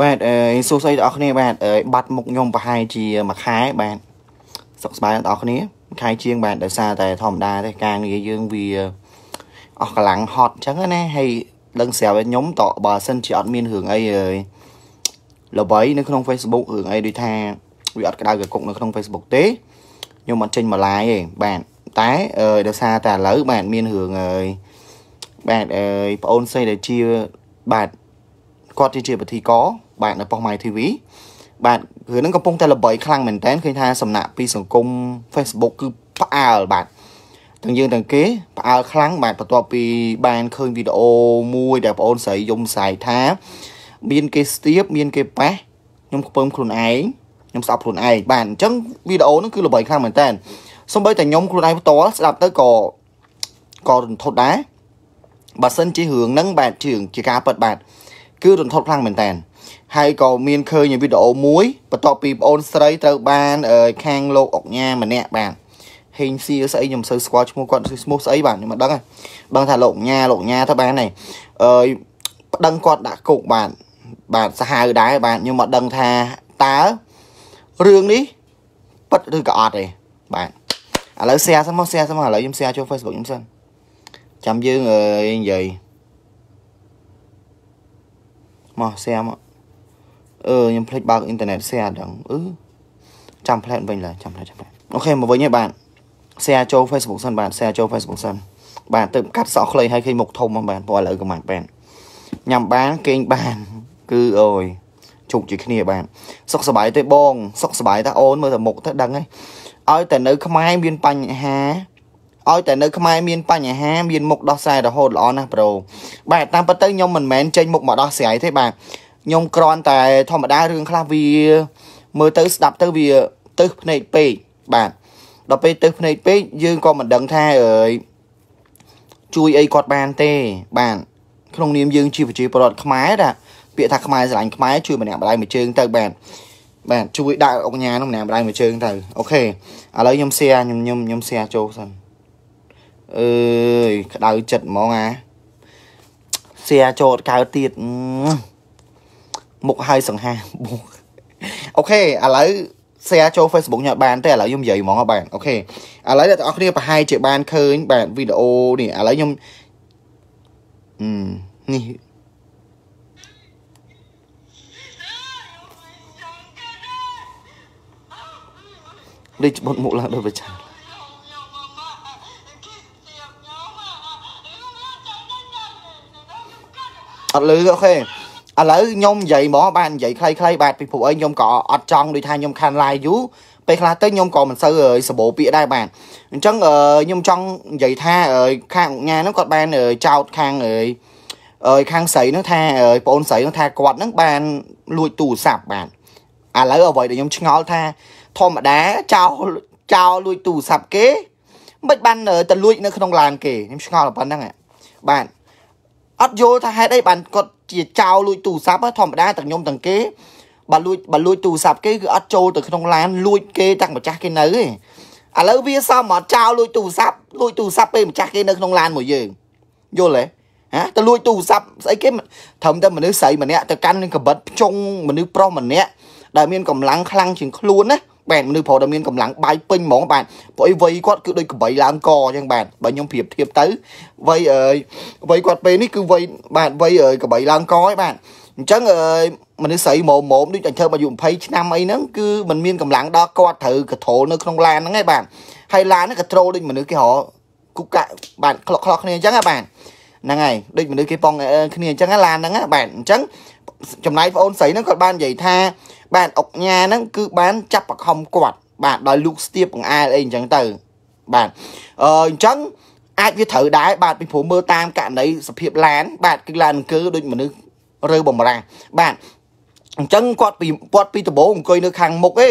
បាទអឺសួស្តីដល់អ្នកគ្នាបាទបាត់មុខខ្ញុំប្រហែលជាមួយខែបាទសុខសប្បាយដល់អ្នកគ្នាខែជាងបាទដោយសារតែធម្មតាទេការងារយើងវាអស់កម្លាំងហត់អញ្ចឹងណាហើយដឹងស្រាប់ខ្ញុំតបើសិនជាអត់មានរឿងអីល្បីនៅក្នុង Facebook រឿងអីដូចថាវាអត់ក្តៅកគុកនៅក្នុង Facebook ទេខ្ញុំអត់ចេញមក live ទេបាទតែដោយសារតែឥឡូវបាទមានរឿងអើយបាទអើយបងអូនស្រីដែលជាបាទគាត់ជាជាពិធីករបាទនៅប៉ុស្តិ៍ My TV បាទរឿងហ្នឹងកំពុងតែល្បីខ្លាំងមែនតើឃើញថាសំណាក់ពីសង្គម Facebook គឺផ្អើលបាទទាំងយើងទាំងគេផ្អើលខ្លាំងបាទបន្ទាប់ពីបានឃើញវីដេអូមួយដែលបងអូនស្រីយំស្រែកថាមានគេស្ទាបមានគេប៉ះខ្ញុំខ្ពើមខ្លួនឯងខ្ញុំស្អប់ខ្លួនឯងបាទអញ្ចឹងវីដេអូហ្នឹងគឺល្បីខ្លាំងមែនតើសូម្បីតែខ្ញុំខ្លួនឯងផ្ទាល់ស្ដាប់ទៅក៏ក៏រន្ធត់ដែរបើសិនជារឿងហ្នឹងបាទជាជាការប៉ັດបាទគឺ រន្ធត់ខ្លាំងមែនតើហើយក៏មានឃើញវីដេអូមួយបន្ទាប់ពីប្អូនស្រីត្រូវបានខាងលោកអុកញ៉ាម្នាក់បាទហេងសៀស្អីខ្ញុំមិនសូវស្គាល់ឈ្មោះគាត់ឈ្មោះស្អីបាទខ្ញុំមិនដឹងទេដឹងថាលោកញ៉ាលោកញ៉ាទៅបានទេអឺប្តឹងគាត់ដាក់គុកបាទបាទសាហាវដែរបាទខ្ញុំមកដឹងថាតើរឿងនេះពិតឬក៏អត់ទេបាទឥឡូវ share សិនមក share សិនមកឥឡូវខ្ញុំ share ចូល Facebook ខ្ញុំសិនចាំយើងនិយាយមក share មកអឺខ្ញុំភ្លេចបើកអ៊ីនធឺណិត share ដល់អឺចាំផ្លែតវិញឡើយចាំផ្លែតចាំផ្លែតអូខេមកវិញហើយបាទ share ចូល Facebook សិនបាទ share ចូល Facebook សិនបាទទៅកាត់សក់ខ្លីឲ្យឃើញមុខធំហ្នឹងបាទព្រោះឥឡូវកំបាច់បានញ៉ាំបានគេងបានគឺអូយជោគជ័យគ្នាបាទសុខសប្បាយទេបងសុខសប្បាយតាអូនមើលតែមុខទៅដឹងហើយឲ្យតែនៅ ខ្មែរ មានបញ្ហាឲ្យតែនៅខ្មែរមានបញ្ហាមានមុខដោះស្រាយរហូតល្អណាស់ប្រូ បាទតាមពិតទៅខ្ញុំមិនមែនចេញមុខមកដោះស្រាយទេបាទខ្ញុំគ្រាន់តែធម្មតារឿងខ្លះវាមើលទៅស្ដាប់ទៅវាទឹះភ្នែកពេកបាទដល់ពេលទឹះភ្នែកពេកយើងក៏មិនដឹងថាអើយជួយអីគាត់បានទេ បាទក្នុងនាមយើងជាប្រជាពលរដ្ឋខ្មែរតា ពាក្យថាខ្មែរស្រឡាញ់ខ្មែរជួយម្នាក់ម្ដាយមួយជើងទៅបាទបាទជួយដាក់អង្គញានោះម្នាក់ម្ដាយមួយជើងទៅអូខេឥឡូវខ្ញុំសៀខ្ញុំខ្ញុំខ្ញុំសៀចូលសិនអើយក្តៅចិត្តហ្មងអាសៀចូលអត់កើតទៀតអឺមុខហើយសង្ហាអូខេឥឡូវ share ចូល Facebook ខ្ញុំបានទេឥឡូវខ្ញុំនិយាយហ្មងបាទអូខេឥឡូវអ្នកទាំងអស់គ្នាប្រហែលជាបានឃើញបាទវីដេអូនេះឥឡូវខ្ញុំនេះលេចបុតមុខឡើងដោយប្រចាំអត់លឺអូខេឥឡូវខ្ញុំនិយាយមកបាននិយាយខ្លីៗបាទពីព្រោះអីខ្ញុំក៏អត់ចង់ដូចថាខ្ញុំខានឡាយយូរពេលខ្លះទៅខ្ញុំក៏មិនសូវសបោពាកដែរបាទអញ្ចឹងខ្ញុំចង់និយាយថាខាងអង្គការហ្នឹងគាត់បានចោតខាងខាងស្រីហ្នឹងថាបងអូនស្រីហ្នឹងថាគាត់ហ្នឹងបានលួចទូរស័ព្ទបាទឥឡូវអ្វីដែលខ្ញុំឆ្ងល់ថាធម្មតាចោលចោលលួចទូរស័ព្ទគេមិនបានទៅលួចនៅក្នុងឡានគេខ្ញុំឆ្ងល់ប៉ុណ្្នឹងបាទអត់យល់ថាហេតុអីបានគាត់ជាចោលលួចទូរស័ព្ទធម្មតាទាំងខ្ញុំទាំងគេបើលួចបើលួចទូរស័ព្ទគេគឺអត់ចូលទៅក្នុងឡានលួចគេទាំងម្ចាស់គេនៅទេឥឡូវវាសមអត់ចោលលួចទូរស័ព្ទលួចទូរស័ព្ទពេលម្ចាស់គេនៅក្នុងឡានមួយយើងយល់ទេហ៎ទៅលួចទូរស័ព្ទស្អីគេត្រឹមតែមនុស្សស្រីម្នាក់ទៅកាន់នឹងកបិតភ្ជុងមនុស្សប្រុសម្នាក់ដែលមានកម្លាំងខ្លាំងជាងខ្លួនណាបាទមនុស្សប្រុសដែលមានកម្លាំងបាយពេញហ្មងបាទព្រោះអីវ័យគាត់គឺដូចកបីឡើងកអញ្ចឹងបាទបើខ្ញុំប្រៀបធៀបទៅវ័យអើយវ័យគាត់ពេលនេះគឺវ័យបាទវ័យអើយកបីឡើងកឯងបាទអញ្ចឹងអើយមនុស្សស្រីម៉ូម៉ូមដូចអញ្ជើញអាយុ20ឆ្នាំអីហ្នឹងគឺมันមានកម្លាំងដល់គាត់ត្រូវកត្រូលនៅក្នុងឡានហ្នឹងឯងបាទហើយឡានហ្នឹងកត្រូលដូចមនុស្សគេហៅគូកាក់បាទខ្លោកខ្លោកគ្នាអញ្ចឹងបាទហ្នឹងហើយដូចមនុស្សគេប៉ងគ្នាអញ្ចឹងឡានហ្នឹងបាទអញ្ចឹងចំណាយបងអូនស្រីហ្នឹងគាត់បាននិយាយថាបាទអុកញ៉ាហ្នឹងគឺបានចាប់បង្ខំគាត់បាទដោយលូកស្ទាបបង្អែលអីអញ្ចឹងទៅបាទអឺអញ្ចឹងអាចវាត្រូវដែរបាទពីព្រោះមើលតាមករណីសភាពឡានបាទគឺឡានអង្គើដូចមនុស្សរើបំរាស់បាទអញ្ចឹងគាត់ពីគាត់ពីដំបូងអង្គុយនៅខាងមុខទេ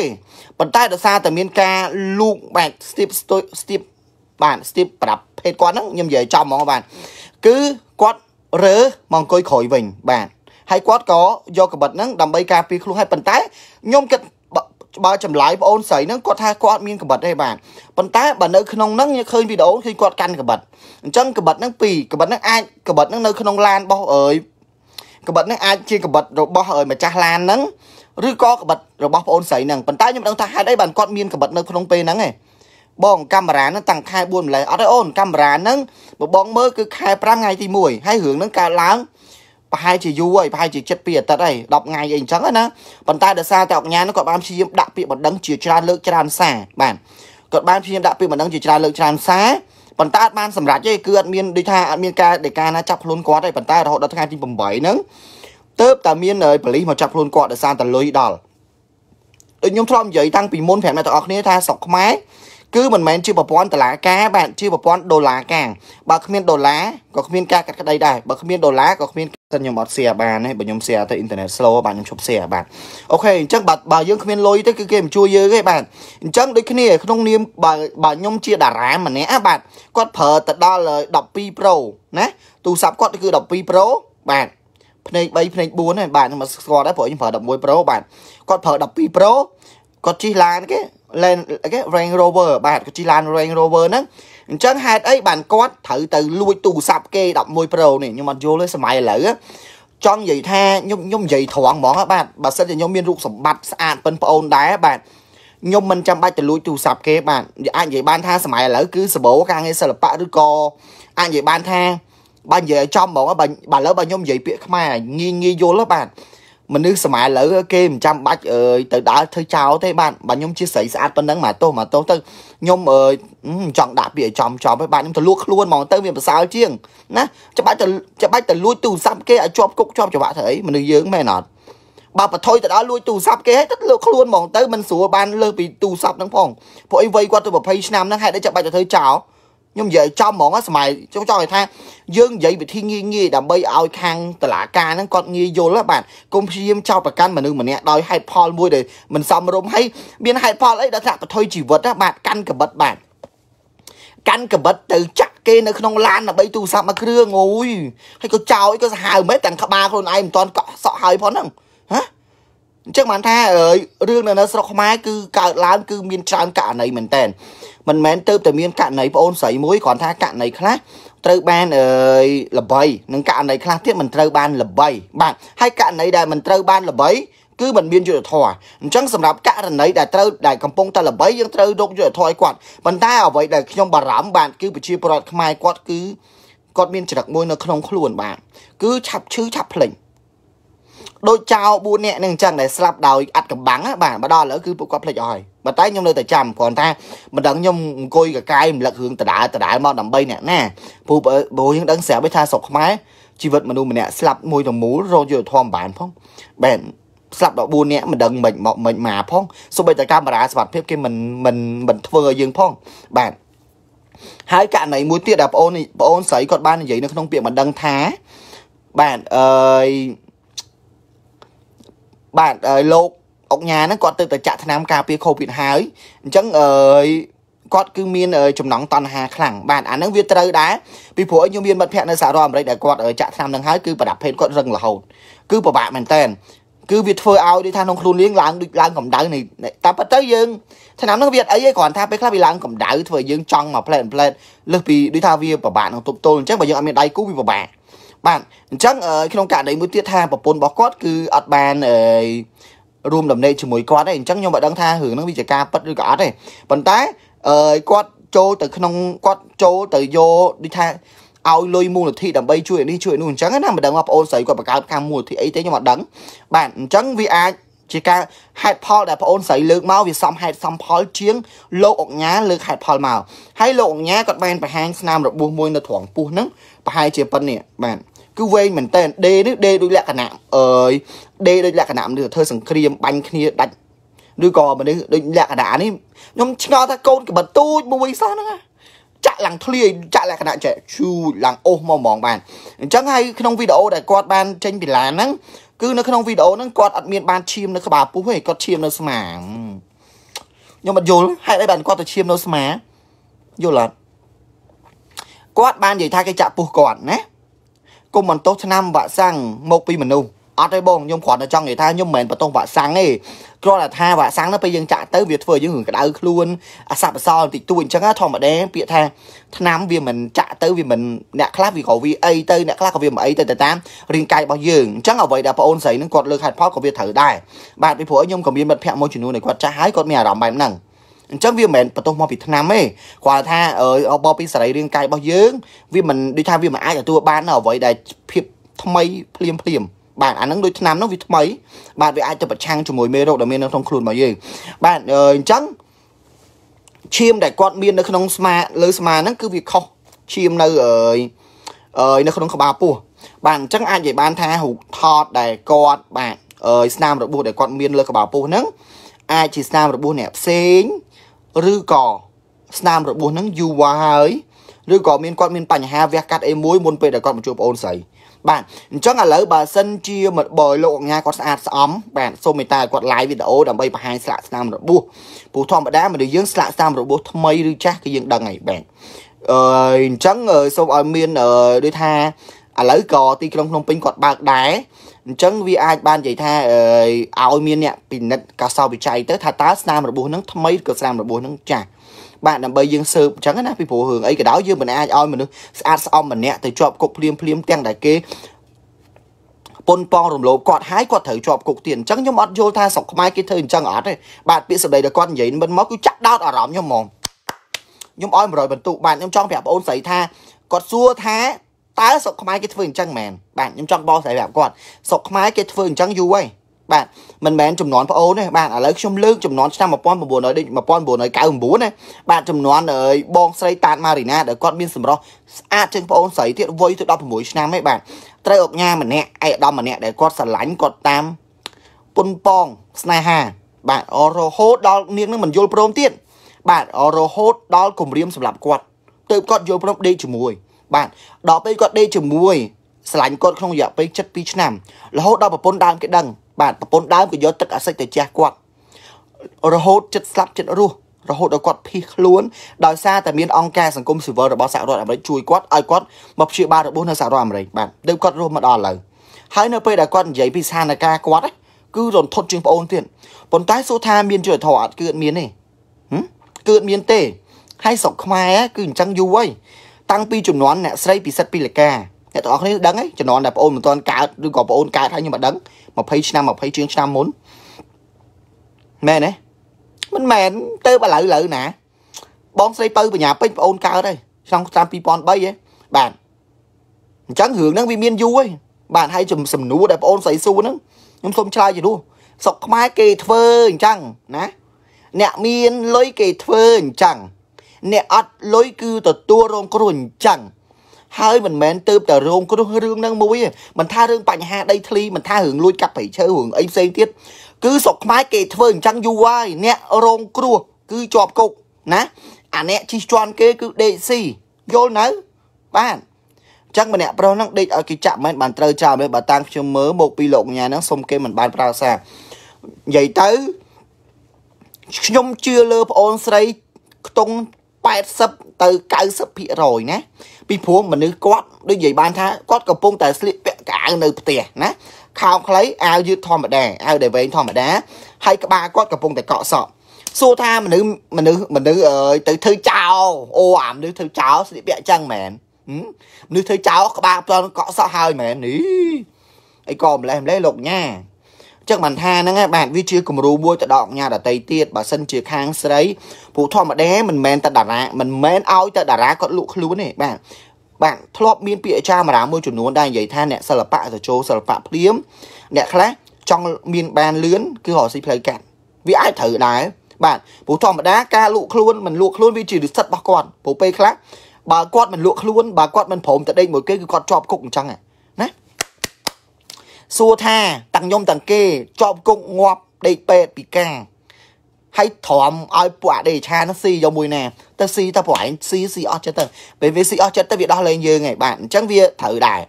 ប៉ុន្តែដោយសារតែមានការលូកបាទស្ទាបស្ទាបបាទស្ទាបប្រាប់ភេទគាត់ហ្នឹងខ្ញុំនិយាយចំហ្មងបាទគឺគាត់រើមកអង្គុយក្រោយវិញបាទហើយគាត់ក៏យកកបិតហ្នឹងដើម្បីការពារខ្លួនហើយប៉ុន្តែខ្ញុំគិតបើចម្លើយបងអូនស្រីហ្នឹងគាត់ថាគាត់មានកបិតទេបាទប៉ុន្តែបើនៅក្នុងហ្នឹងខ្ញុំឃើញវីដេអូឃើញគាត់កាន់កបិតអញ្ចឹងកបិតហ្នឹងពីរកបិតហ្នឹងអាចកបិតហ្នឹងនៅក្នុងឡានរបស់អើយកបិតហ្នឹងអាចជាកបិតរបស់អើយម្ចាស់ឡានហ្នឹងឬក៏កបិតរបស់បងអូនស្រីហ្នឹងប៉ុន្តែខ្ញុំដឹងថាហេតុអីបានគាត់មានកបិតនៅក្នុងពេលហ្នឹងឯងបងកាមេរ៉ាហ្នឹងតាំងខែ4ម្លេះអត់ទេអូនកាមេរ៉ាហ្នឹងបើបងមើលគឺខែ5ថ្ងៃទី1ហើយរឿងហ្នឹងកើតឡើងប្រហែលជាយូរហើយប្រហែលជា7ពីអាទិត្យហើយ10ថ្ងៃអីអញ្ចឹងណាប៉ុន្តែដោយសារតែអង្គការនោះគាត់បានព្យាយាមដាក់ពាក្យបណ្ដឹងជាច្រើនលើកច្រើនសារបាទគាត់បានព្យាយាមដាក់ពាក្យបណ្ដឹងជាច្រើនលើកច្រើនសារប៉ុន្តែអត់បានសម្រេចទេគឺអត់មានដូចថាអត់មានការដេកាណាចាប់ខ្លួនគាត់ទេប៉ុន្តែរហូតដល់ថ្ងៃទី8ហ្នឹងទៅតែមានប៉ូលីសមកចាប់ខ្លួនគាត់ដោយសារតែលុយដល់ដូចខ្ញុំធ្លាប់និយាយតាំងពីមុនប្រាប់អ្នកទាំងអស់គ្នាថាស្រុកខ្មែរគឺមិនមែនជាប្រព័ន្ធដុល្លារការបាទជាប្រព័ន្ធដុល្លារការបើគ្មានដុល្លារក៏គ្មានការកាត់ក្តីដែរបើគ្មានដុល្លារក៏គ្មានតែខ្ញុំអត់ share បានទេបើខ្ញុំ share ទៅ internet slow បាទខ្ញុំឈប់ share បាទអូខេអញ្ចឹងបាទបើយើងគ្មានលុយទេគឺគេមិនជួយយើងទេបាទអញ្ចឹងដូចគ្នាក្នុងនាមបើបើខ្ញុំជាតារាម្នាក់បាទគាត់ប្រើទៅដល់12 Pro ណាទូរស័ព្ទគាត់គឺ12 Pro បាទភ្នែក3ភ្នែក4ហ្នឹងបាទខ្ញុំអត់ស្គាល់ដែរព្រោះខ្ញុំប្រើ11 Pro បាទគាត់ប្រើ12 Pro គាត់ជិះឡានគេ Land គេ Range Rover បាទគាត់ជិះឡាន Range Rover ហ្នឹងអញ្ចឹងហេតុអីបានគាត់ត្រូវទៅលួចទូរស័ព្ទគេ11 Pro នេះខ្ញុំអត់យល់ទេសម័យឥឡូវចង់និយាយថាខ្ញុំខ្ញុំនិយាយត្រង់ហ្មងបាទបើសិនជាខ្ញុំមានរូបសម្បត្តិស្អាតប៉ិនប្អូនដែរបាទខ្ញុំមិនចាំបាច់ទៅលួចទូរស័ព្ទគេបាទអាចនិយាយបានថាសម័យឥឡូវគឺសបោការងារសិល្បៈឬក៏អាចនិយាយបានថាបើនិយាយឲ្យចំហ្មងបើឥឡូវបើខ្ញុំនិយាយពាក្យខ្មែរងាយងាយយល់បាទមនុស្សសម័យឥឡូវគេមិនចាំបាច់អើយទៅដើរធ្វើចោលទេបាទបាទខ្ញុំជាស្រីស្អាតប៉ុណ្ណឹងមកទោសមកទោសទៅខ្ញុំអើយចង់ដាក់ពាក្យឲ្យចំចំហើយបាទខ្ញុំទៅលួចខ្លួនហ្មងទៅវាប្រសើរជាងណាច្បាច់ទៅច្បាច់ទៅលួចទូរស័ព្ទគេឲ្យជាប់គុកជាប់ច្បាក់ទៅអីមនុស្សយើងមែនអត់បើបថុយទៅដល់លួចទូរស័ព្ទគេហើយទៅលួចខ្លួនហ្មងទៅមិនស្រួលបានលើពីទូរស័ព្ទហ្នឹងផងពួកអីវ័យគាត់ទៅ20ឆ្នាំហ្នឹងហេតុអីចាំបាច់ទៅធ្វើចោលខ្ញុំនិយាយចំហ្មងសម័យចង់ចង់ឲ្យថាយើងនិយាយវិធីងាយងាយដើម្បីឲ្យខាងតឡាការហ្នឹងគាត់ងាយយល់បាទកុំព្យាយាមចោទប្រកាន់មនុស្សម្នាក់ដោយហេតុផលមួយដែលមិនសមរម្យហើយមានហេតុផលអីដល់ថាប្រថុយជីវិតណាបាទកាន់កបិតបាទកាន់កបិតទៅ ចាក់គេនៅក្នុងឡានដើម្បី ទូរស័ព្ទមួយគ្រឿងអូយហើយក៏ចោលក៏សាហាវមិនទាំងក្បាលខ្លួនឯងមិនទាន់កក់សក់ហើយផងហ្នឹងហ៎អញ្ចឹងបានថារឿងនៅនៅស្រុកខ្មែរគឺកើតឡើងគឺមានច្រើនករណីមែនតើមិនមែនទៅតែមានករណីប្អូនស្រីមួយគ្រាន់ថាករណីខ្លះត្រូវបានអឺល្បីនិងករណីខ្លះទៀតមិនត្រូវបានល្បីបាទហើយករណីដែលមិនត្រូវបានល្បី គឺมันមានយុទ្ធធរអញ្ចឹងសម្រាប់ករណីដែលត្រូវដែលកំពុងតែល្បីយើងត្រូវរកយុទ្ធធរឲ្យគាត់ប៉ុន្តែអ្វីដែលខ្ញុំបារម្ភបាទគឺប្រជាពលរដ្ឋខ្មែរគាត់គឺគាត់មានចរិតមួយនៅក្នុងខ្លួនបាទគឺឆាប់ឈឺឆាប់ភ្លេចដូចចៅ4នាក់នឹងអញ្ចឹងដែលស្លាប់ដោយអត់កំបាំងបាទមកដល់ឥឡូវគឺពួកគាត់ភ្លេចអស់ហើយបើតែខ្ញុំនៅតែចាំគ្រាន់តែមិនដឹងខ្ញុំអង្គុយកកាយរំលឹករឿងដដាលដដាលមកដើម្បីអ្នកណាព្រោះព្រោះយើងដឹងស្រាប់ថាស្រុកខ្មែរជីវិតមនុស្សម្នាក់ស្លាប់មួយទៅមូលរងយុទ្ធធម៌បានផងបែនស្លាប់14នាក់មិនដឹងមិនមកមិនមកផងសូម្បីតែកាមេរ៉ាសវត្ថិភាពគេមិនមិនមិនធ្វើឲ្យយើងផងបាទហើយករណីមួយទៀតដែលបងអូនបងអូនស្រីគាត់បាននិយាយនៅក្នុងពាក្យមិនដឹងថាបាទអឺបាទលោកអុកញ៉ាហ្នឹងគាត់ទៅតែចាក់ថ្នាំការពារ COVID ហើយអញ្ចឹងអឺគាត់គឺមានចំណង់តណ្ហាខ្លាំងបាទអាហ្នឹងវាត្រូវដែរពីព្រោះខ្ញុំមានមិត្តភ័ក្តិនៅសហរដ្ឋអាមេរិកដែលគាត់ចាក់ថ្នាំនឹងហើយគឺប្រដាប់ភេទគាត់រឹងរហូតគឺពិបាកមែនតើគឺវាធ្វើឲ្យដូចថាក្នុងខ្លួនយើងឡើងដូចឡើងកម្ដៅនៃតែប៉ុន្តែយើងឆ្នាំនោះវាអត់អីទេគ្រាន់ថាពេលខ្លះវាឡើងកម្ដៅធ្វើឲ្យយើងចង់មកផ្លែតផ្លែតលើសពីដូចថាវាពិបាកនឹងទប់ទល់អញ្ចឹងបើយើងអត់មានដៃគូវាពិបាកបាទអញ្ចឹងក្នុងករណីមួយទៀតថាប្រពន្ធរបស់គាត់គឺអត់បានរួមដំណេកជាមួយគាត់ទេអញ្ចឹងខ្ញុំមិនដឹងថារឿងហ្នឹងវាជាការប៉ັດឬក៏អត់ទេប៉ុន្តែអឺគាត់ចូលទៅក្នុងគាត់ចូលទៅយកដូចថាឲ្យលុយមូលនិធិដើម្បីជួយនេះជួយនោះអញ្ចឹងណាមិនដឹងថាបងអូនស្រីគាត់បង្កើតកម្មមូលនិធិអីទេខ្ញុំអត់ដឹងបាទអញ្ចឹងវាអាចជាការហេតុផលដែលបងអូនស្រីលើកមកវាសមហេតុសមផលជាងលោកអង្ញាលើកហេតុផលមកហើយលោកអង្ញាគាត់បានបង្ហាញស្នាមរបួសមួយនៅត្រង់ពោះហ្នឹងប្រហែលជាប៉ុណ្ណេះបាទគឺវែងមែនតើដេនេះដេដូចលក្ខណៈអើយដេដូចលក្ខណៈមនុស្សធ្វើសង្គ្រាមបាញ់គ្នាដាច់ឬក៏មនុស្សដូចលក្ខណៈនេះខ្ញុំឆ្ងល់ថាកូនកបិតទូចមួយសោះហ្នឹងចាក់ឡើងធ្លាយចាក់លក្ខណៈចេះឈូចឡើងអូសមកហ្មងបានអញ្ចឹងហើយក្នុងវីដេអូដែលគាត់បានចេញពីឡានហ្នឹងគឺនៅក្នុងវីដេអូហ្នឹងគាត់អត់មានបានឈាមនៅក្បាលពុះទេគាត់ឈាមនៅស្មាខ្ញុំអត់យល់ហេតុអីបានគាត់ទៅឈាមនៅស្មាយល់អត់គាត់បាននិយាយថាគេចាក់ពុះគាត់ណាគុំបន្ទោសឆ្នាំវាក់សាំងមកពីមនុស្សអត់ទេបងខ្ញុំគ្រាន់តែចង់និយាយថាខ្ញុំមិនមែនបន្ទោសវ៉ាក់សាំងទេគ្រាន់តែថាវ៉ាក់សាំងទៅពេលយើងចាក់ទៅវាធ្វើយើងក្តៅខ្លួនអាសាប់អសល់បន្តិចតួចអញ្ចឹងធម្មតាពាក្យថាឆ្នាំវាមិនចាក់ទៅវាមិនអ្នកខ្លះវាក៏វាអីទៅអ្នកខ្លះក៏វាមិនអីទៅទៅតាមរាងកាយរបស់យើងអញ្ចឹងអ្វីដែលបងអូនស្រីនឹងគាត់លើកហេតុផលក៏វាត្រូវដែរបាទពីព្រោះខ្ញុំក៏មានមិត្តភ័ក្តិមួយចំនួនដែលគាត់ចាស់ហើយគាត់មានអារម្មណ៍បែបហ្នឹងអញ្ចឹងវាមិនមែនបន្ទោសមកពីឆ្នាំទេគាត់ថាអបពីសរីរាង្គកាយរបស់យើង វាមិនដូចថាវាមិនអាចទទួលបានអ្វីដែលភាពថ្មីភ្លាមភ្លាមបាទអានឹងដូចឆ្នាំនោះវាថ្មីបាទវាអាចទៅប្រឆាំងជាមួយមេរោគដែលមាននៅក្នុងខ្លួនរបស់យើងបាទអញ្ចឹងឈាមដែលគាត់មាននៅក្នុងស្មាលើស្មាហ្នឹងគឺវាខុសឈាមនៅនៅក្នុងក្បាលពោះបាទអញ្ចឹងអាចនិយាយបានថារូបថតដែលគាត់បាទស្នាមរបួសដែលគាត់មានលើក្បាលពោះហ្នឹងអាចជាស្នាមរបួសអ្នកផ្សេងឬក៏ស្នាមរបួសហ្នឹងយូរហើយឬក៏មានគាត់មានបញ្ហាវះកាត់អីមួយមុនពេលដែលគាត់មកជួបប្អូនស្រីបាទអញ្ចឹងឥឡូវបើសិនជាមកបើលោកអង្ញាគាត់ស្អាតស្អំបាទសូមមេត្តាគាត់ live វីដេអូដើម្បីបង្ហាញស្លាកស្នាមរបួសព្រោះធម្មតាមនុស្សយើងស្លាកស្នាមរបួសថ្មីឬចាស់គឺយើងដឹងហើយបាទអឺអញ្ចឹងសូមឲ្យមានដូចថាឥឡូវក៏ទីក្រុងភ្នំពេញគាត់បើកដែរអញ្ចឹងវាអាចបាននិយាយថាឲ្យមានអ្នកពិនិត្យកោសោវិច័យទៅថាតើស្នាមរបួសហ្នឹងថ្មីឬក៏ស្នាមរបួសហ្នឹងចាស់បាទដើម្បីយើងស៊ើបអញ្ចឹងណាពីព្រោះរឿងអីក៏ដោយយើងមិនអាចឲ្យមនុស្សស្អាតស្អំម្នាក់ទៅជាប់គុកភ្លាមភ្លាមទាំងដែលគេប៉ុនប៉ងរំលោភគាត់ហើយគាត់ត្រូវជាប់គុកទៀតអញ្ចឹងខ្ញុំអត់យល់ថាស្រុកខ្មែរគេធ្វើអញ្ចឹងអត់ទេបាទពាក្យសម្ដីដែលគាត់និយាយមិនមកគឺចាក់ដោតអារម្មណ៍ខ្ញុំហ្មងខ្ញុំឲ្យ100បន្ទុកបាទខ្ញុំចង់ប្រាប់បងអូនស្រីថាគាត់សួរថាតើស្រុកខ្មែរគេធ្វើអញ្ចឹងមែនបាទខ្ញុំចង់បងស្រីប្រាប់គាត់ស្រុកខ្មែរគេធ្វើអញ្ចឹងយូរហើយបាទមិនមែនចំនួនប្អូនទេបាទឥឡូវខ្ញុំលើកចំនួនឆ្នាំ1900ដូច1999ណាបាទចំនួនបងស្រីតាតម៉ារីណាដែលគាត់មានសម្រស់ស្អាតជាងប្អូនស្រីទៀតវ័យទៅ16ឆ្នាំឯងបាទត្រូវអុកញ៉ាម្នាក់ឯកឧត្តមម្នាក់ដែលគាត់ស្រឡាញ់គាត់តាមពុនប៉ងស្នេហាបាទអរហូតដល់នាងនឹងមិនយល់ព្រមទៀតបាទអរហូតដល់គម្រាមសម្រាប់គាត់ទៅគាត់យល់ព្រមដេកជាមួយបាទដល់ពេលគាត់ដេកជាមួយស្រឡាញ់គាត់ក្នុងរយៈពេល72ឆ្នាំរហូតដល់ប្រពន្ធដើមគេដឹងបាទប្រពន្ធដើមក៏យកទឹកអាសិចទៅជះគាត់រហូតចិត្តស្លាប់ចិត្តរស់រហូតដល់គាត់ភៀសខ្លួនដោយសារតែមានអង្គការសង្គមស៊ីវិលរបស់សហរដ្ឋអាមេរិកជួយគាត់ឲ្យគាត់មកព្យាបាលរបួសនៅសហរដ្ឋអាមេរិកបាទដូចគាត់រស់មកដល់ឥឡូវហើយនៅពេលដែលគាត់និយាយពីស្ថានភាពគាត់គឺរន្ធត់ជាងប្អូនទៀតប៉ុន្តែសួរថាមានយុទ្ធធរអត់គឺអត់មានទេគឺអត់មានទេហើយស្រុកខ្មែរគឺអញ្ចឹងយូរហើយតាំងពីចំនួនអ្នកស្រីពិសិដ្ឋពីលកាអ្នកទាំងអស់គ្នាដឹងហើយចំនួនដែលប្អូនមិនទាន់កើតឬក៏ប្អូនកើតហើយខ្ញុំមិនដឹង20ឆ្នាំ20ជើងឆ្នាំមុនមែនទេមិនមែនទៅបើឡូវឡូវណាបងស្រីពៅបញ្ញាពេញប្អូនកើតហើយឆ្នាំឆ្នាំ2003ហ៎បាទអញ្ចឹងរឿងហ្នឹងវាមានយូរហើយបាទហើយជំសំណួរដែលបងអូនស្រីសួរហ្នឹងខ្ញុំសូមឆ្លើយជំនួសស្រុកខ្មែរគេធ្វើអញ្ចឹងណា អ្នកមានលុយគេធ្វើអញ្ចឹងអ្នកអត់លុយគឺទទួលរងគ្រោះអញ្ចឹងហើយមិនមែនទៅតែរងគ្រោះរឿងហ្នឹងមួយទេមិនថារឿងបញ្ហាដីធ្លីមិនថារឿងលួចកាប់ព្រៃឈើរឿងអីផ្សេងទៀតគឺស្រុកខ្មែរគេធ្វើអញ្ចឹងយូរហើយអ្នករងគ្រោះគឺជាប់គុកណាអាអ្នកជិះជាន់គេគឺដេកស៊ីយល់នៅបាទចឹងម្នាក់ប្រុសហ្នឹងដេកឲ្យគេចាក់មិនបានត្រូវចោលទេបើតាំងខ្ញុំមើលមកពីលោកញ៉ាហ្នឹងសុំគេមិនបាន ប្រើសារនិយាយទៅខ្ញុំជឿលើប្អូនស្រីខ្ទង់80ទៅ90%ណាពីព្រោះមនុស្សគាត់ដូចនិយាយបានថាគាត់កំពុងតែស្លៀកពាក់កៅនៅផ្ទះណាខោខ្លីអាវយឺតធម្មតាអាវដែលវែងធម្មតាហើយក្បាលគាត់កំពុងតែកក់សក់សួរថាមនុស្សមនុស្សមនុស្សអើយទៅធ្វើចោលអូអាមនុស្សធ្វើចោលស្លៀកពាក់ចឹងមែនមនុស្សធ្វើចោលក្បាលផ្ទាល់កក់សក់ហើយមែននេះអីក៏ម្លេះម្លេះលោកញ៉ាចឹងបានថាហ្នឹងឯងបាទវាជាគំរូមួយទៅដល់អញ្ញាដតីទៀតបើសិនជាខាងស្រីព្រោះធម្មតាមិនមែនតែតារាមិនមែនឲ្យតែតារាគាត់លក់ខ្លួនទេបាទបាទធ្លាប់មានពាក្យចាមរាមួយចំនួនដែលនិយាយថាអ្នកសិល្បៈទៅចូលសិល្បៈភ្លាមអ្នកខ្លះចង់មានបានលឿនគឺរកស៊ីផ្លូវកាត់វាអាចត្រូវដែរបាទព្រោះធម្មតាការលក់ខ្លួនមិនលក់ខ្លួនវាជារិទ្ធិរបស់គាត់ព្រោះពេលខ្លះបើគាត់មិនលក់ខ្លួនបើគាត់មិនព្រមទៅដេកមួយគេគឺគាត់ជាប់គុកអញ្ចឹងហ៎សួរថាទាំងខ្ញុំទាំងគេជាប់គុកងាប់ដេកពេទ្យពីការហើយទ្រាំឲ្យពួកអដេឆានោះស៊ីយកមួយណាទៅស៊ីទៅព្រោះឯងស៊ីស៊ីអស់ចិត្តទៅពេលវាស៊ីអស់ចិត្តទៅវាដោះលែងយើងឯងបាទអញ្ចឹងវាត្រូវដែរ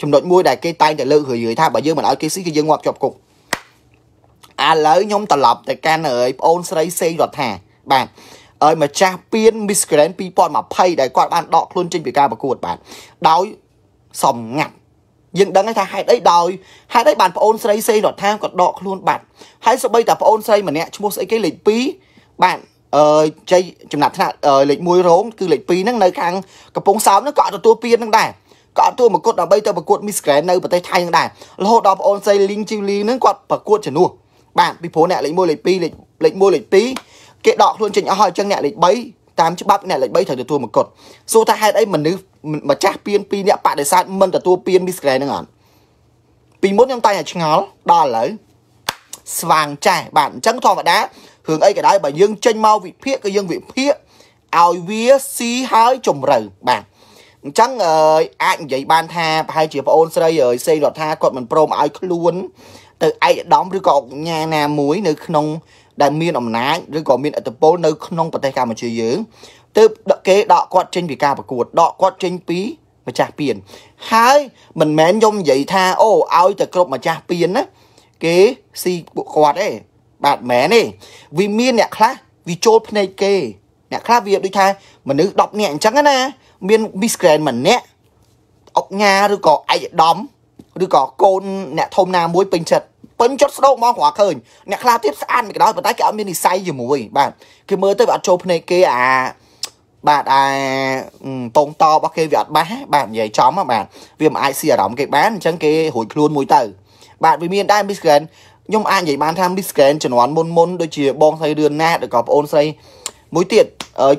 ចំណុចមួយដែលគេតែងតែលើករឿយៗថាបើយើងមិនឲ្យគេស៊ីគឺយើងងាប់ជាប់គុកឥឡូវខ្ញុំត្រឡប់ទៅកាន់អើយបងស្រីសេងរដ្ឋាបាទអើយម្ចាស់ពៀន Miss Grand 2020ដែលគាត់បានដកខ្លួនចេញពីការប្រកួតបាទដោយសំងាត់យើងដឹងថាហេតុអីដោយហេតុអីបានប្អូនស្រីសេងរដ្ឋាក៏ដកខ្លួនបាត់ហើយស្បីតាប្អូនស្រីម្នាក់ឈ្មោះស្អីគេលេខ2បាទអឺជ័យចំណាត់ថ្នាក់លេខ1រងគឺលេខ2ហ្នឹងនៅខាងកំពង់សោមហ្នឹងក៏អត់ទទួលពានហ្នឹងដែរក៏អត់ទួលមកគុតដើម្បីទៅប្រកួត Miss Grand នៅប្រទេសថៃហ្នឹងដែររហូតដល់ប្អូនស្រីលីងជីវលីហ្នឹងគាត់ប្រកួតជំនួសបាទពីព្រោះអ្នកលេខ1លេខ2លេខលេខ1លេខ2គេដកខ្លួនចេញអស់ហើយអញ្ចឹងអ្នកលេខ3តាមច្បាប់អ្នកលេខ3ត្រូវទទួលមកគុតសួរថាហេតុអីមនុស្សម្ចាស់ពៀនពីរអ្នកបដិសេធមិនទទួលពៀនមីសក្រែហ្នឹងអត់ពីមុនខ្ញុំតែងតែឆ្ងល់ដល់ឥឡូវស្វាងចាស់បាទអញ្ចឹងធម្មតារឿងអីក៏ដោយបើយើងចេញមកវិភាគគឺយើងវិភាគឲ្យវាស៊ីហើយជំរៅបាទអញ្ចឹងអាចនិយាយបានថាប្រហែលជាប្អូនស្រីសេងរដ្ឋាគាត់មិនព្រមឲ្យខ្លួនទៅឯកឧត្តមឬក៏អង្គញាណាមួយនៅក្នុងដែលមានអំណាចឬក៏មានអធិបុលនៅក្នុងប្រទេសកម្ពុជាយើងទើបគេដកគាត់ចេញពីការប្រកួតដកគាត់ចេញពីម្ចាស់ពានហើយមិនមែនយំនិយាយថាអូឲ្យតែគ្រប់ម្ចាស់ពានណាគេស៊ីពួកគាត់ទេបាទមែនទេវាមានអ្នកខ្លះវាចូលភ្នែកគេអ្នកខ្លះវាដូចថាមនុស្ស10នាក់អញ្ចឹងណាមាន Miss Grand ម្នាក់អុកញ៉ាឬក៏ឯកឧត្តមឬក៏កូនអ្នកធំណាមួយពេញចិត្តពេញចិត្តស្ដោកហ្មងគ្រាន់ឃើញអ្នកខ្លះទៀតស្អាតមួយកណ្ដោលប៉ុន្តែគេអត់មាននិស័យជាមួយបាទគេមើលទៅវាអត់ចូលភ្នែកគេអាបាទអាពងតបរបស់គេវាអត់បេះបាទនិយាយចំបាទវាមិនអាចស៊ីអារម្មណ៍គេបានអញ្ចឹងគេរួចខ្លួនមួយទៅបាទវាមានដែរ Miss Grand ខ្ញុំអាចនិយាយបានថា Miss Grand ជំនាន់មុនមុនដូចជាបងស្រីរឿនណាតឬក៏ប្អូនស្រីមួយទៀត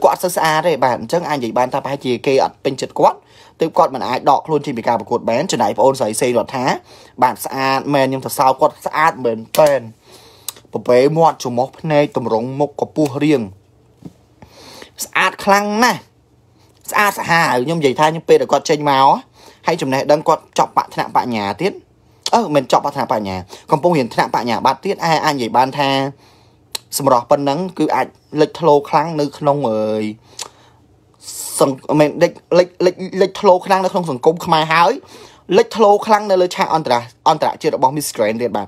គាត់អត់សូវស្អាតទេបាទអញ្ចឹងអាចនិយាយបានថាប្រហែលជាគេអត់ពេញចិត្តគាត់ទើបគាត់មិនអាចដកខ្លួនចេញពីការប្រកួតបានចំណែកប្អូនស្រីសេងរដ្ឋាបាទស្អាតមែនខ្ញុំសរសើរគាត់ស្អាតមែនប៉ែនប្របែមាត់ច្រមុះភ្នែកតម្រង់មុខកពស់រៀងស្អាតខ្លាំងណាស់ស្អាតសាហាវខ្ញុំនិយាយថាខ្ញុំពេលដែលគាត់ចេញមកហើយចំណេះដឹងគាត់ចប់បឋមបញ្ញាទៀតអឺមិនចប់បឋមបញ្ញាកំពុងរៀនថ្នាក់បញ្ញាបត្រទៀតអាចអាចនិយាយបានថា សម្រាប់ប៉ុណ្ណឹងគឺអាចលេចធ្លោខ្លាំងនៅក្នុងអើយសង្គមលេចលេចលេចលេចធ្លោខ្លាំងនៅក្នុងសង្គមខ្មែរហើយលេចធ្លោខ្លាំងនៅលើឆាកអន្តរអន្តរជាតិរបស់ Miss Grand ទៀតបាទ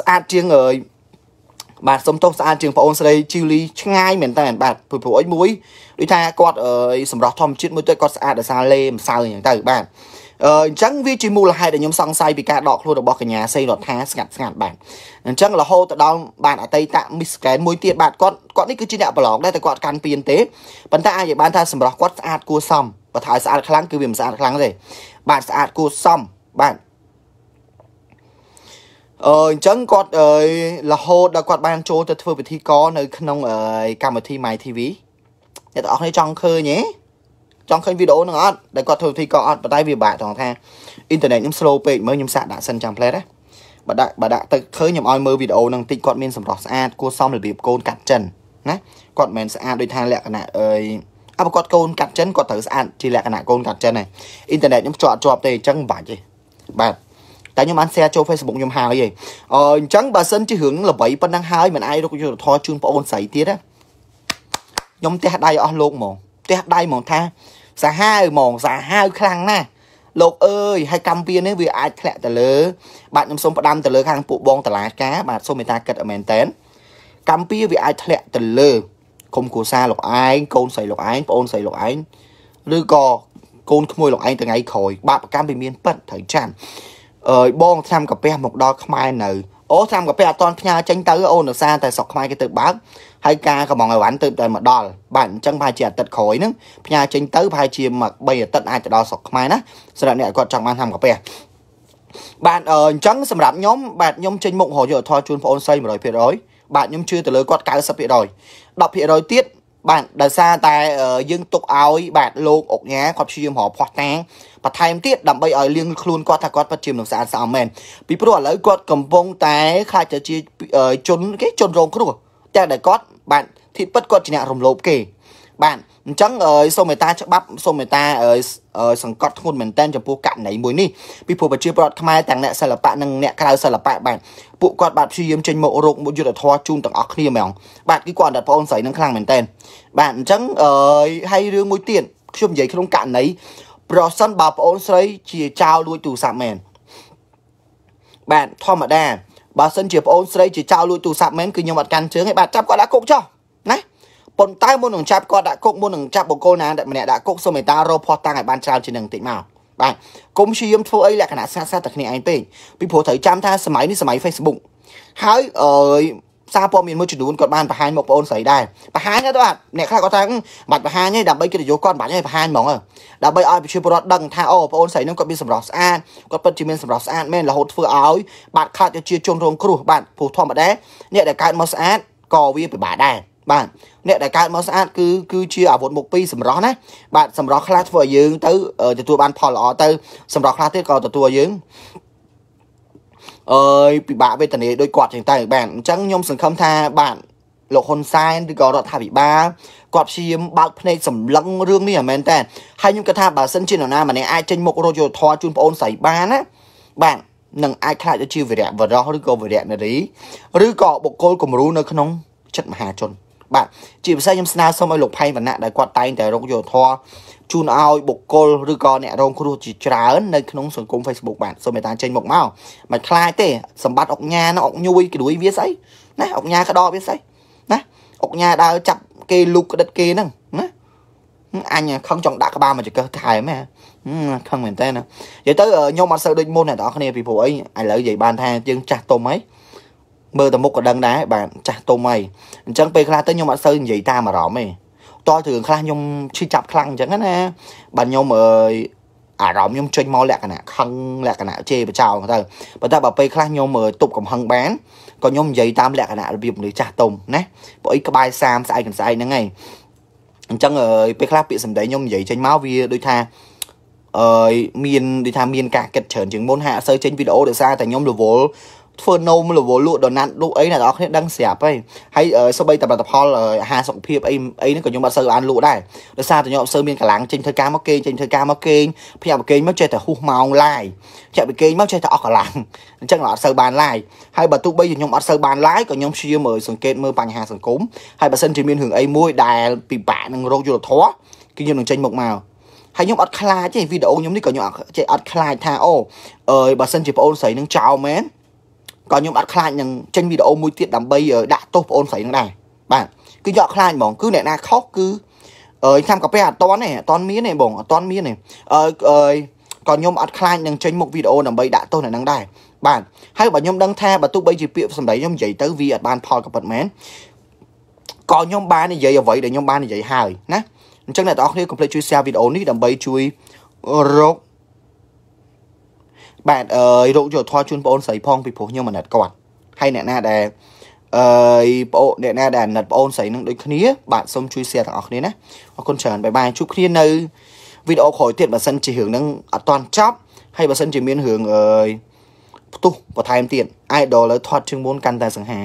ស្អាតជាងអើយបាទសុំទោសស្អាតជាងបងអូនស្រីជីវលីឆ្ងាយមែនតើបាទព្រោះព្រោះអីមួយដូចថាគាត់សម្រាប់ធម្មជាតិមួយទៅគាត់ស្អាតដោយសារលេម្សៅអញ្ចឹងទៅបាទអញ្ចឹងវាជាមូលហេតុដែលខ្ញុំសង្ស័យពីការដកខ្លួនរបស់កញ្ញាសេងរដ្ឋាស្ងាត់ស្ងាត់បាទអញ្ចឹងរហូតទៅដល់បាទអតីតមីសកែនមួយទៀតបាទគាត់គាត់នេះគឺជាអ្នកប្រឡងដែរតែគាត់កាន់ពៀនទេប៉ុន្តែអាចនិយាយបានថាសម្រាប់គាត់ស្អាតគួរសមបើថាឲ្យស្អាតខ្លាំងគឺវាមិនស្អាតខ្លាំងទេបាទស្អាតគួរសមបាទអឺអញ្ចឹងគាត់រហូតដល់គាត់បានចូលទៅធ្វើពិធីករនៅក្នុងកម្មវិធី My TV អ្នកទាំងអស់គ្នាចង់ឃើញទេចង់ឃើញវីដេអូហ្នឹងអត់ដែលគាត់ធ្វើពិធីករអត់ប៉ុន្តែវាពិបាកត្រង់ថាអ៊ីនធឺណិតខ្ញុំ slow ពេកមើលខ្ញុំសាកដាក់សិនចាំផ្លែណាបើដាក់បើដាក់ទៅឃើញខ្ញុំឲ្យមើលវីដេអូហ្នឹងតិចគាត់មានសម្រស់ស្អាតគួរសមរបៀបកូនកាត់ចិនណាគាត់មិនមែនស្អាតដោយថាលក្ខណៈអើយអបគាត់កូនកាត់ចិនគាត់ត្រូវស្អាតជាលក្ខណៈកូនកាត់ចិនឯងអ៊ីនធឺណិតខ្ញុំជាប់ជាប់ទេអញ្ចឹងមិនបាច់ទេបាទតែខ្ញុំបាន share ចូល Facebook ខ្ញុំហើយឯងអញ្ចឹងបើសិនជារឿងល្បីប៉ុណ្ណឹងហើយមិនអាចរកយុទ្ធធរជូនបងអូនស្រីទៀតណាខ្ញុំទះដៃអស់លោកហ្មងទះដៃហ្មងថាសាហាវហ្មងសាហាវខ្លាំងណាស់លោកអើយហើយកម្មពៀននេះវាអាចធ្លាក់ទៅលើបាទខ្ញុំសូមផ្ដាំទៅលើខាងពួកបងតឡាការបាទសូមមេត្តាគិតឲ្យមែនតែនកម្មពៀវាអាចធ្លាក់ទៅលើគុំគូសាលោកឯងកូនស្រីលោកឯងប្អូនស្រីលោកឯងឬក៏កូនក្មួយលោកឯងថ្ងៃក្រោយបាបកម្មវាមានប៉ិនត្រូវចាំអើយបងឆ្នាំកាពះមកដល់ខ្មែរនៅអូឆ្នាំកាពះអត់តន់ផ្ញើចេញទៅអូនដោយសារតែស្រុកខ្មែរគេទៅបើកហើយការកំងអីវ៉ាន់ទៅតែមកដល់បាទអញ្ចឹងប្រហែលជាអាទិត្យក្រោយហ្នឹងផ្ញើចេញទៅប្រហែលជាមួយ3អាទិត្យអាចទៅដល់ស្រុកខ្មែរណាសម្រាប់អ្នកគាត់ចង់បានឆ្នាំកាពះបាទអញ្ចឹងសម្រាប់ខ្ញុំបាទខ្ញុំចេញមុខរកយុទ្ធធរជូនបងអូនស្រី100%បាទខ្ញុំជឿទៅលើគាត់90% 10%ទៀតបាទដោយសារតែយើងទុកឲ្យបាទលោកអុកញ៉ាគាត់ព្យាយាមរកផោះតាំងបន្ថែមទៀតដើម្បីឲ្យលៀងខ្លួនគាត់ថាគាត់ពិតជាមនុស្សស្អាតស្អំមែនពីព្រោះឥឡូវគាត់កំពុងតែខ្លាចទៅជាជនគេជនរងគ្រោះតែដែលគាត់បាទទីពិតគាត់ជាអ្នករំលោភគេបាទអញ្ចឹងសូមមេត្តាច្បាប់សូមមេត្តាសង្កត់ធ្ងន់មែនតើចំពោះករណីមួយនេះពីព្រោះប្រជាពលរដ្ឋខ្មែរទាំងអ្នកសិល្បៈនិងអ្នកក្រៅសិល្បៈបាទពួកគាត់បាទព្យាយាមចេញមករោគយុទ្ធធរជូនទាំងអស់គ្នាហ្មងបាទគឺគាត់អត់ដល់បងស្រីនឹងខ្លាំងមែនតើបាទអញ្ចឹងហើយរឿងមួយទៀតខ្ញុំនិយាយក្នុងករណីប្រសិនបើបងស្រីជាចៅលួចទូរស័ព្ទមែនបាទធម្មតាបើសិនជាបងស្រីជាចៅលួចទូរស័ព្ទមែនគឺខ្ញុំអត់កាន់ជើងទេបាទចាប់គាត់ដាក់គុកចោះប៉ុន្តែមុននឹងចាប់គាត់ដាក់គុកមុននឹងចាប់បុគ្គលណាម្នាក់ដាក់គុកសូមមេត្តារកផោះតាំងឲ្យបានច្រើនជាងនឹងបន្តិចមកបាទកុំព្យាយាមធ្វើអីលក្ខណៈសាសាតែគ្នាឯងពេកពីព្រោះត្រូវចាំថាសម័យនេះសម័យ Facebook ហើយអើយសារព័ត៌មានមួយចំនួនគាត់បានបង្ហាញមកបងអូនស្រីដែរបង្ហាញទៅបាទអ្នកខ្លះគាត់ថាបាត់បង្ហាញទេដើម្បីកិត្តិយសគាត់បាត់ទេបង្ហាញហ្មងដើម្បីឲ្យប្រជាពលរដ្ឋដឹងថាអូបងអូនស្រីនឹងគាត់មានសម្រស់ស្អាតគាត់ពិតជាមានសម្រស់ស្អាតមែនរហូតធ្វើឲ្យបាត់ខ្លាចជាជនរងគ្រោះបាទព្រោះធម្មតាអ្នកដែលកើតមកស្អាតក៏វាពិបាកដែរបាទអ្នកដែលកើតមកស្អាត គឺគឺជាអាវុធមុខពីរសម្រស់ណាបាទសម្រស់ខ្លះធ្វើឲ្យយើងទៅទទួលបានផលល្អទៅសម្រស់ខ្លះទៀតក៏ទទួលយើងអើយពិបាកវេទនាដោយគាត់ចឹងទៅបាទអញ្ចឹងខ្ញុំសង្ឃឹមថាបាទលោកហ៊ុនសែនឬក៏រដ្ឋាភិបាលគាត់ព្យាយាមបើកភ្នែកសម្លឹងរឿងនេះមែនតើហើយខ្ញុំគិតថាបើសិនជានរណាម្នាក់អាចចេញមុខរយយោធជូនប្អូនស្រីបានណាបាទនឹងអាចខ្លាចទៅជាវីរៈវរោះឬក៏វីរៈនារីឬក៏បុគ្គលគំរូនៅក្នុងចិត្តមហាជនបាទជាពិសេសខ្ញុំស្នើសុំឲ្យលោកផៃវណ្ណៈដែលគាត់តែងតែរកយោធរជូនឲ្យបុគ្គលឬក៏អ្នករងគ្រោះជាច្រើននៅក្នុងសង្គម Facebook បាទសូមមេត្តាចេញមកមកមិនខ្លាចទេសម្បត្តិអុកញ៉ាណាអុកញួយក្ដួយវាស្អីណាអុកញ៉ាក្តោវាស្អីណាអុកញ៉ាដើរចាប់គេលូកក្តិតគេហ្នឹងណាអញខឹងចង់ដាក់ក្បាលមកចង្កឹះថែមហ៎ខឹងមែនតើណានិយាយទៅខ្ញុំអត់សូវដូចមុនអ្នកនរគ្នាពីព្រោះអីឥឡូវនិយាយបានថាយើងចាស់ទុំហើយមើលទៅមុខក៏ដឹងដែរបាទចាស់ទុំហើយអញ្ចឹងពេលខ្លះទៅខ្ញុំអត់សូវនិយាយតាមអារម្មណ៍ទេតើរឿងខ្លះខ្ញុំឈឺចាប់ខ្លាំងអញ្ចឹងណាបាទខ្ញុំអើយអារម្មណ៍ខ្ញុំចេញមកលក្ខណៈខឹងលក្ខណៈជេរបចោលទៅប៉ុន្តែបើពេលខ្លះខ្ញុំទប់កំហឹងបានក៏ខ្ញុំនិយាយតាមលក្ខណៈរបៀបមនុស្សចាស់ទុំណាព្រោះអីក្បែរ30ស្អែកកន្សែងហ្នឹងឯងអញ្ចឹងពេលខ្លះពាក្យសម្ដីខ្ញុំនិយាយចេញមកវាដូចថាអឺមានដូចថាមានការគិតច្រើនជាងមុនហាក់អត់សូវចេញវីដេអូដោយសារតែខ្ញុំរវល់ធ្វើនំលវលក់ដុណាត់លក់អីអ្នកនរគ្នាដឹងស្រាប់ហើយហើយសូម្បីតែផលិតផលអាហារសុខភាពអីអីហ្នឹងក៏ខ្ញុំអត់សូវបានលក់ដែរដោយសារតែខ្ញុំអត់សូវមានកម្លាំងចេញធ្វើការមកគេងចេញធ្វើការមកគេងភ្ញាក់ពីគេងមកចេះតែហ៊ូសម៉ោងឡាយភ្ញាក់ពីគេងមកចេះតែអស់កម្លាំងអញ្ចឹងអត់សូវបានឡាយហើយបើទោះបីជាខ្ញុំអត់សូវបានឡាយក៏ខ្ញុំព្យាយាមសង្កេតមើលបញ្ហាសង្គមហើយបើសិនជាមានរឿងអីមួយដែលពិបាកនឹងរោគយុលធរគឺខ្ញុំនឹងចេញមកមកហើយខ្ញុំអត់ខ្លាចទេវីដេអូខ្ញុំនេះក៏ខ្ញុំអត់ខ្លាចថាអូអើយបើសិនជាបងអូនស្រីនឹងចោលមែនក៏ខ្ញុំអត់ខ្លាចនឹងចេញវីដេអូមួយទៀតដើម្បីដាក់ទោសបងអូនស្រីនឹងដែរបាទគឺយកខ្លាចហ្មងគឺអ្នកណាខុសគឺអឺឆ្នាំកាហ្វេអត់តន់ទេអត់តន់មានទេបងអត់តន់មានទេអឺអឺក៏ខ្ញុំអត់ខ្លាចនឹងចេញមុខវីដេអូដើម្បីដាក់ទោសអ្នកនឹងដែរបាទហើយបើខ្ញុំដឹងថាបើទោះបីជាពាក្យសម្ដីខ្ញុំនិយាយទៅវាអត់បានផលក៏ពិតមែនក៏ខ្ញុំបាននិយាយអ្វីដែលខ្ញុំបាននិយាយហើយណាអញ្ចឹងអ្នកទាំងអស់គ្នាកុំភ្លេចជួយ share វីដេអូនេះដើម្បីជួយរកបាទអើយរោគយោធធជូនបងស្រីផងពីព្រោះខ្ញុំអាណិតគាត់ហើយអ្នកណាដែលអើយបងអ្នកណាដែលអាណិតបងស្រីនឹងដូចគ្នាបាទសូមជួយ share ទាំងអស់គ្នាណាអរគុណច្រើនបាយបាយជួបគ្នានៅវីដេអូក្រោយទៀតបើសិនជារឿងហ្នឹងអត់ទាន់ចប់ហើយបើសិនជាមានរឿងអើយផ្ទុះបន្ថែមទៀត idol លើថតជើងមុនកាន់តែសង្ហា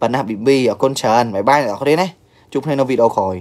ប៉ុណ្ណាប៊ីប៊ីអរគុណច្រើនបាយបាយអ្នកនរគ្នាណាជួបគ្នានៅវីដេអូក្រោយ